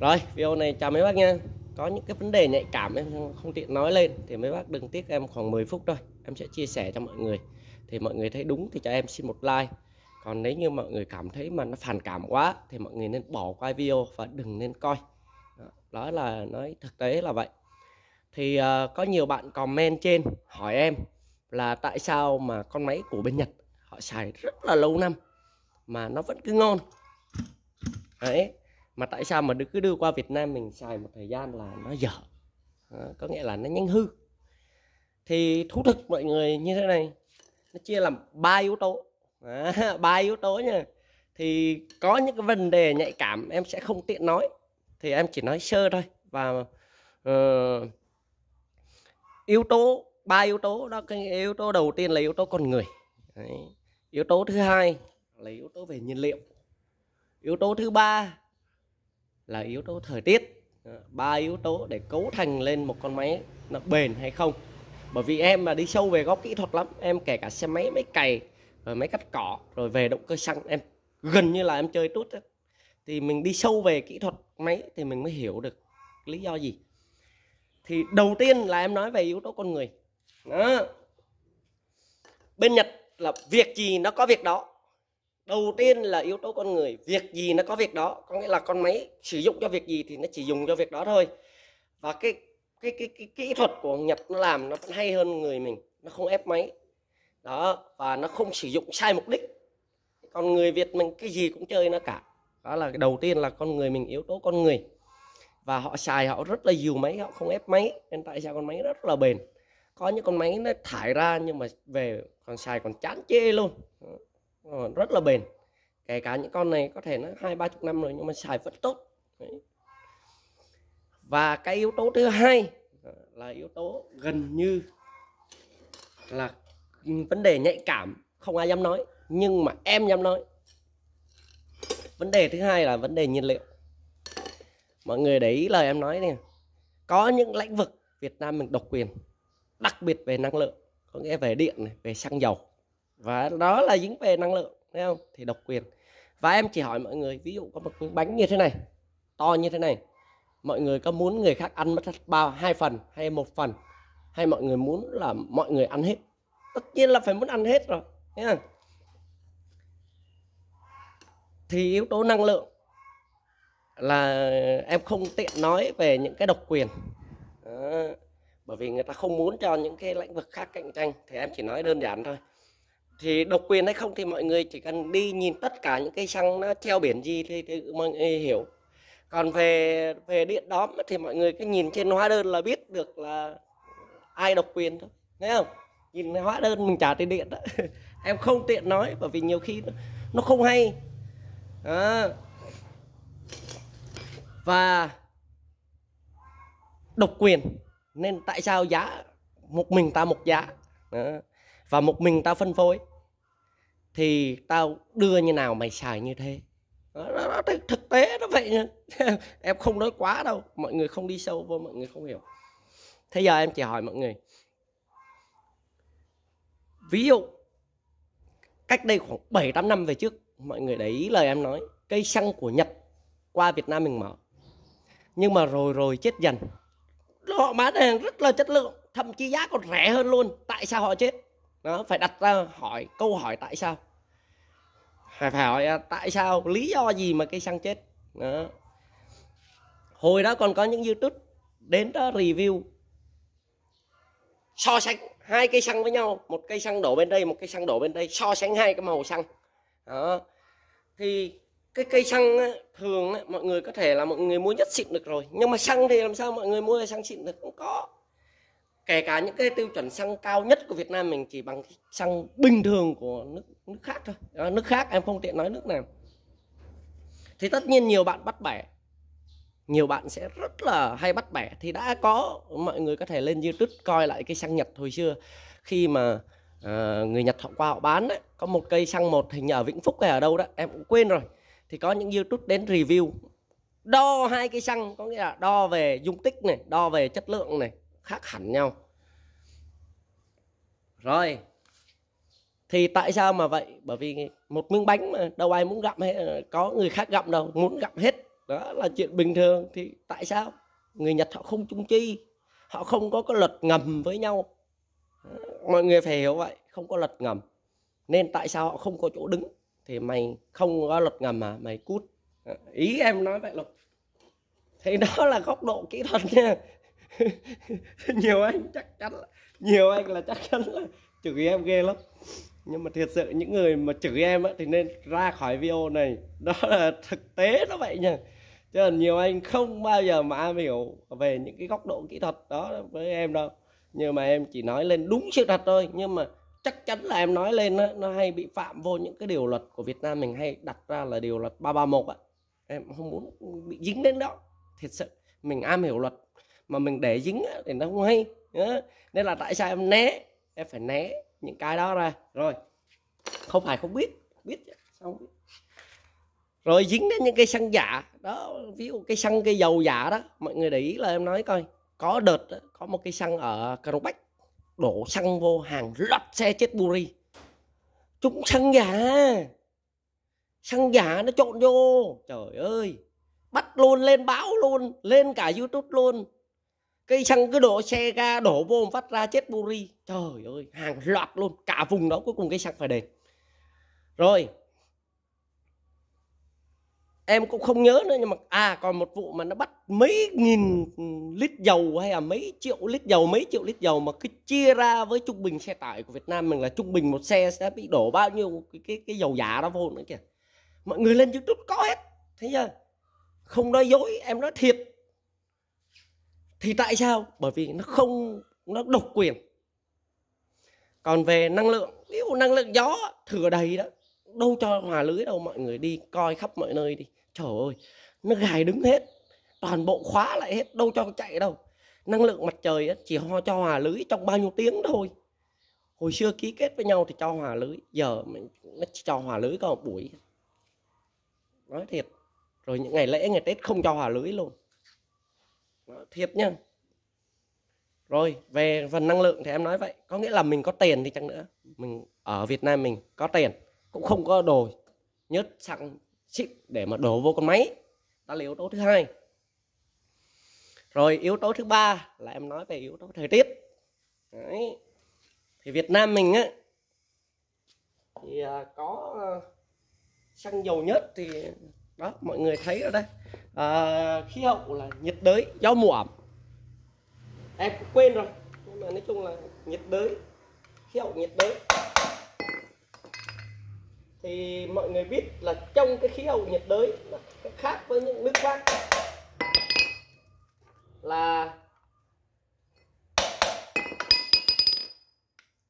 rồi video này chào mấy bác nha có những cái vấn đề nhạy cảm em không tiện nói lên thì mấy bác đừng tiếc em khoảng 10 phút thôi em sẽ chia sẻ cho mọi người thì mọi người thấy đúng thì cho em xin một like còn nếu như mọi người cảm thấy mà nó phản cảm quá thì mọi người nên bỏ qua video và đừng nên coi đó là nói thực tế là vậy thì uh, có nhiều bạn comment trên hỏi em là tại sao mà con máy của bên Nhật họ xài rất là lâu năm mà nó vẫn cứ ngon đấy mà tại sao mà cứ đưa qua Việt Nam mình xài một thời gian là nó dở à, có nghĩa là nó nhanh hư thì thú thực mọi người như thế này nó chia làm ba yếu tố ba à, yếu tố nha thì có những cái vấn đề nhạy cảm em sẽ không tiện nói thì em chỉ nói sơ thôi và uh, yếu tố ba yếu tố đó cái yếu tố đầu tiên là yếu tố con người Đấy. yếu tố thứ hai là yếu tố về nhiên liệu yếu tố thứ ba là yếu tố thời tiết ờ, ba yếu tố để cấu thành lên một con máy nó bền hay không bởi vì em mà đi sâu về góc kỹ thuật lắm em kể cả xe máy máy cày rồi máy cắt cỏ rồi về động cơ xăng em gần như là em chơi tốt ấy. thì mình đi sâu về kỹ thuật máy thì mình mới hiểu được lý do gì thì đầu tiên là em nói về yếu tố con người đó bên nhật là việc gì nó có việc đó đầu tiên là yếu tố con người việc gì nó có việc đó có nghĩa là con máy sử dụng cho việc gì thì nó chỉ dùng cho việc đó thôi và cái cái cái, cái kỹ thuật của nhật nó làm nó vẫn hay hơn người mình nó không ép máy đó và nó không sử dụng sai mục đích còn người việt mình cái gì cũng chơi nó cả đó là đầu tiên là con người mình yếu tố con người và họ xài họ rất là dìu máy họ không ép máy nên tại sao con máy rất là bền có những con máy nó thải ra nhưng mà về còn xài còn chán chê luôn Ờ, rất là bền kể cả những con này có thể nó hai ba chục năm rồi nhưng mà xài vẫn tốt Đấy. và cái yếu tố thứ hai ờ, là yếu tố gần như là vấn đề nhạy cảm không ai dám nói nhưng mà em dám nói vấn đề thứ hai là vấn đề nhiên liệu mọi người để ý lời em nói nè có những lĩnh vực Việt Nam mình độc quyền đặc biệt về năng lượng có nghĩa về điện này về xăng dầu và đó là dính về năng lượng thấy không thì độc quyền và em chỉ hỏi mọi người ví dụ có một miếng bánh như thế này to như thế này mọi người có muốn người khác ăn mất bao hai phần hay một phần hay mọi người muốn là mọi người ăn hết tất nhiên là phải muốn ăn hết rồi nha thì yếu tố năng lượng là em không tiện nói về những cái độc quyền đó. bởi vì người ta không muốn cho những cái lĩnh vực khác cạnh tranh thì em chỉ nói đơn giản thôi thì độc quyền hay không thì mọi người chỉ cần đi nhìn tất cả những cây xăng nó treo biển gì thì, thì mọi người hiểu còn về về điện đóm thì mọi người cứ nhìn trên hóa đơn là biết được là ai độc quyền thôi thấy không nhìn hóa đơn mình trả tiền điện đó em không tiện nói bởi vì nhiều khi nó không hay đó. và độc quyền nên tại sao giá một mình ta một giá đó và một mình tao phân phối thì tao đưa như nào mày xài như thế đó, đó, đó, thực tế nó vậy nha em không nói quá đâu mọi người không đi sâu vô mọi người không hiểu thế giờ em chỉ hỏi mọi người ví dụ cách đây khoảng 7 8 năm về trước mọi người để ý lời em nói cây xăng của Nhật qua Việt Nam mình mở nhưng mà rồi rồi chết dần họ bán hàng rất là chất lượng thậm chí giá còn rẻ hơn luôn tại sao họ chết nó phải đặt ra hỏi câu hỏi tại sao phải phải hỏi à, tại sao lý do gì mà cây xăng chết đó hồi đó còn có những youtube đến đó review so sánh hai cây xăng với nhau một cây xăng đổ bên đây một cây xăng đổ bên đây so sánh hai cái màu xăng đó thì cái cây xăng á, thường á, mọi người có thể là mọi người mua nhất xịn được rồi nhưng mà xăng thì làm sao mọi người mua xăng xịn được không có kể cả những cái tiêu chuẩn xăng cao nhất của Việt Nam mình chỉ bằng xăng bình thường của nước nước khác thôi à, nước khác em không tiện nói nước nào thì tất nhiên nhiều bạn bắt bẻ nhiều bạn sẽ rất là hay bắt bẻ thì đã có mọi người có thể lên YouTube coi lại cái xăng Nhật hồi xưa khi mà à, người Nhật họ qua họ bán đấy có một cây xăng một hình ở Vĩnh Phúc hay ở đâu đó em cũng quên rồi thì có những YouTube đến review đo hai cây xăng có nghĩa là đo về dung tích này đo về chất lượng này khác hẳn nhau rồi thì tại sao mà vậy bởi vì một miếng bánh mà đâu ai muốn gặm hết có người khác gặm đâu muốn gặm hết đó là chuyện bình thường thì tại sao người nhật họ không chung chi họ không có cái luật ngầm với nhau mọi người phải hiểu vậy không có luật ngầm nên tại sao họ không có chỗ đứng thì mày không có luật ngầm mà mày cút ý em nói vậy lục thì đó là góc độ kỹ thuật nha nhiều anh chắc chắn là, nhiều anh là chắc chắn là chửi em ghê lắm nhưng mà thiệt sự những người mà chửi em á, thì nên ra khỏi video này đó là thực tế nó vậy nha chứ còn nhiều anh không bao giờ mà am hiểu về những cái góc độ kỹ thuật đó với em đâu nhưng mà em chỉ nói lên đúng sự thật thôi nhưng mà chắc chắn là em nói lên đó, nó hay bị phạm vô những cái điều luật của Việt Nam mình hay đặt ra là điều luật 331 ạ em không muốn bị dính đến đó thiệt sự mình am hiểu luật mà mình để dính thì nó không hay nên là tại sao em né em phải né những cái đó ra rồi không phải không biết biết xong biết rồi dính đến những cái xăng giả đó ví dụ cái xăng cái dầu giả đó mọi người để ý là em nói coi có đợt đó, có một cái xăng ở Cà Bách đổ xăng vô hàng loạt xe chết buri chúng xăng giả xăng giả nó trộn vô trời ơi bắt luôn lên báo luôn lên cả youtube luôn cây xăng cứ đổ xe ga đổ vô phát ra chết buri trời ơi hàng loạt luôn cả vùng đó cuối cùng cây xăng phải đền rồi em cũng không nhớ nữa nhưng mà à còn một vụ mà nó bắt mấy nghìn lít dầu hay là mấy triệu lít dầu mấy triệu lít dầu mà cứ chia ra với trung bình xe tải của Việt Nam mình là trung bình một xe sẽ bị đổ bao nhiêu cái cái, cái dầu giả đó vô nữa kìa mọi người lên YouTube có hết thấy chưa không nói dối em nói thiệt thì tại sao bởi vì nó không nó độc quyền còn về năng lượng ví dụ năng lượng gió thừa đầy đó đâu cho hòa lưới đâu mọi người đi coi khắp mọi nơi đi trời ơi nó gài đứng hết toàn bộ khóa lại hết đâu cho chạy đâu năng lượng mặt trời ấy, chỉ ho cho hòa lưới trong bao nhiêu tiếng thôi hồi xưa ký kết với nhau thì cho hòa lưới giờ mình nó chỉ cho hòa lưới có một buổi nói thiệt rồi những ngày lễ ngày tết không cho hòa lưới luôn đó, ờ, thiệt nha rồi về phần năng lượng thì em nói vậy có nghĩa là mình có tiền thì chẳng nữa mình ở Việt Nam mình có tiền cũng không có đồ nhất xăng xịn để mà đổ vô con máy đó là yếu tố thứ hai rồi yếu tố thứ ba là em nói về yếu tố thời tiết Đấy. thì Việt Nam mình á thì à, có à, xăng dầu nhất thì đó mọi người thấy ở đây à, khí hậu là nhiệt đới gió mùa ẩm em cũng quên rồi nhưng mà nói chung là nhiệt đới khí hậu nhiệt đới thì mọi người biết là trong cái khí hậu nhiệt đới khác với những nước khác là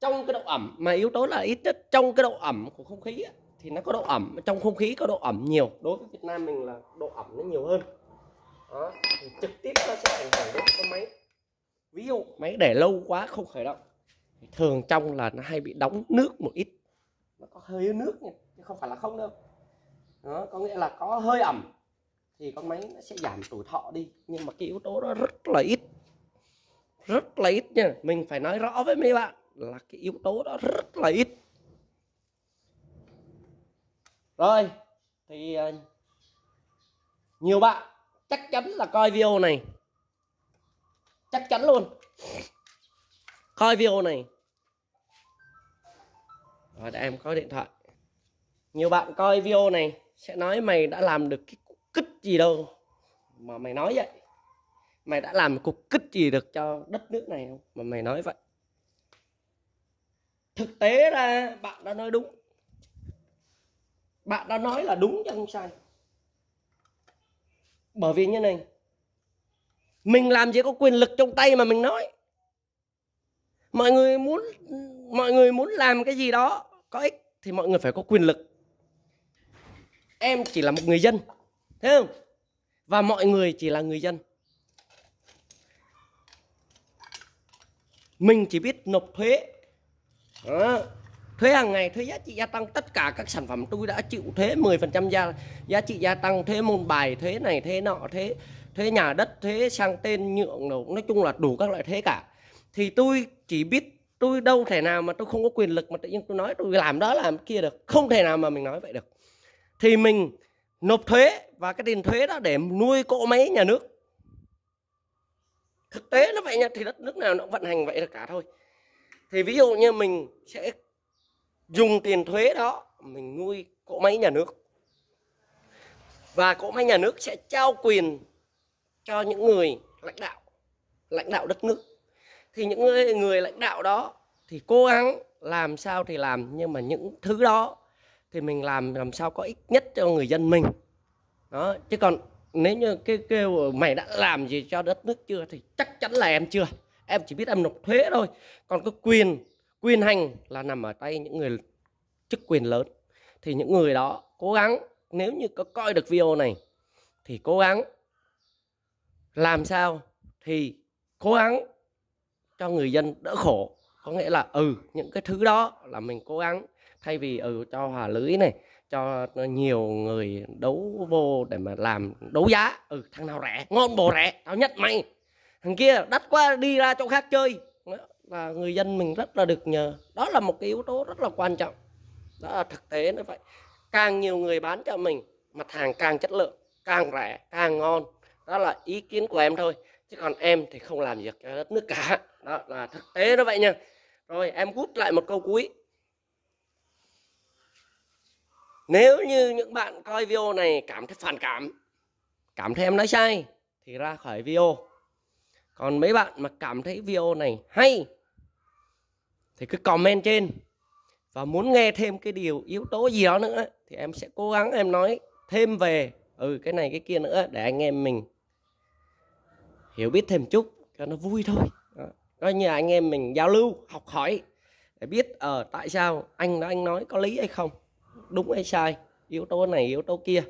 trong cái độ ẩm mà yếu tố là ít nhất trong cái độ ẩm của không khí ấy, thì nó có độ ẩm trong không khí có độ ẩm nhiều đối với Việt Nam mình là độ ẩm nó nhiều hơn đó thì trực tiếp nó sẽ ảnh hưởng đến con máy ví dụ máy để lâu quá không khởi động thường trong là nó hay bị đóng nước một ít nó có hơi nước nha chứ không phải là không đâu đó có nghĩa là có hơi ẩm thì con máy nó sẽ giảm tuổi thọ đi nhưng mà cái yếu tố đó rất là ít rất là ít nha mình phải nói rõ với mấy bạn là cái yếu tố đó rất là ít rồi thì ờ, nhiều bạn chắc chắn là coi video này chắc chắn luôn coi video này rồi em có điện thoại nhiều bạn coi video này sẽ nói mày đã làm được cái kích gì đâu mà mày nói vậy mày đã làm cục kích gì được cho đất nước này không mà mày nói vậy thực tế ra bạn đã nói đúng bạn đã nói là đúng chứ không sai bởi vì như này mình làm gì có quyền lực trong tay mà mình nói mọi người muốn mọi người muốn làm cái gì đó có ích thì mọi người phải có quyền lực em chỉ là một người dân thấy không và mọi người chỉ là người dân mình chỉ biết nộp thuế đó thuế hàng ngày thuế giá trị gia tăng tất cả các sản phẩm tôi đã chịu thuế 10% gia giá trị gia tăng thuế môn bài thuế này thuế nọ thuế thuế nhà đất thuế sang tên nhượng đồ nói chung là đủ các loại thuế cả thì tôi chỉ biết tôi đâu thể nào mà tôi không có quyền lực mà tự nhiên tôi nói tôi làm đó làm kia được không thể nào mà mình nói vậy được thì mình nộp thuế và cái tiền thuế đó để nuôi cỗ máy nhà nước thực tế nó vậy nha thì đất nước nào nó vận hành vậy là cả thôi thì ví dụ như mình sẽ dùng tiền thuế đó mình nuôi cỗ máy nhà nước và cỗ máy nhà nước sẽ trao quyền cho những người lãnh đạo lãnh đạo đất nước thì những người, người lãnh đạo đó thì cố gắng làm sao thì làm nhưng mà những thứ đó thì mình làm làm sao có ích nhất cho người dân mình đó chứ còn nếu như kêu, kêu mày đã làm gì cho đất nước chưa thì chắc chắn là em chưa em chỉ biết em nộp thuế thôi còn có quyền quyền hành là nằm ở tay những người chức quyền lớn thì những người đó cố gắng nếu như có coi được video này thì cố gắng làm sao thì cố gắng cho người dân đỡ khổ có nghĩa là ừ những cái thứ đó là mình cố gắng thay vì ừ cho hòa lưới này cho nhiều người đấu vô để mà làm đấu giá ừ thằng nào rẻ ngon bồ rẻ tao nhất mày thằng kia đắt quá đi ra chỗ khác chơi là người dân mình rất là được nhờ đó là một cái yếu tố rất là quan trọng đó là thực tế nó vậy càng nhiều người bán cho mình mặt hàng càng chất lượng càng rẻ càng ngon đó là ý kiến của em thôi chứ còn em thì không làm việc cho đất nước cả đó là thực tế nó vậy nha rồi em hút lại một câu cuối nếu như những bạn coi video này cảm thấy phản cảm cảm thấy em nói sai thì ra khỏi video còn mấy bạn mà cảm thấy video này hay thì cứ comment trên và muốn nghe thêm cái điều yếu tố gì đó nữa thì em sẽ cố gắng em nói thêm về ừ cái này cái kia nữa để anh em mình hiểu biết thêm chút cho nó vui thôi đó. coi như là anh em mình giao lưu học hỏi để biết ở ờ, uh, tại sao anh đó anh nói có lý hay không đúng hay sai yếu tố này yếu tố kia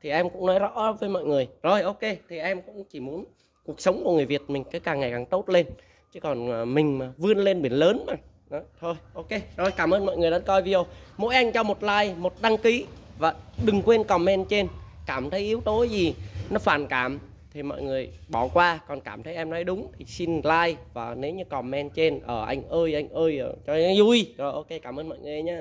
thì em cũng nói rõ với mọi người rồi ok thì em cũng chỉ muốn cuộc sống của người Việt mình cái càng ngày càng tốt lên chứ còn ờ, mình mà vươn lên biển lớn mà đó, thôi ok rồi cảm ơn mọi người đã coi video mỗi anh cho một like một đăng ký và đừng quên comment trên cảm thấy yếu tố gì nó phản cảm thì mọi người bỏ qua còn cảm thấy em nói đúng thì xin like và nếu như comment trên ở ờ, anh ơi anh ơi ờ, cho anh vui rồi ok cảm ơn mọi người nhé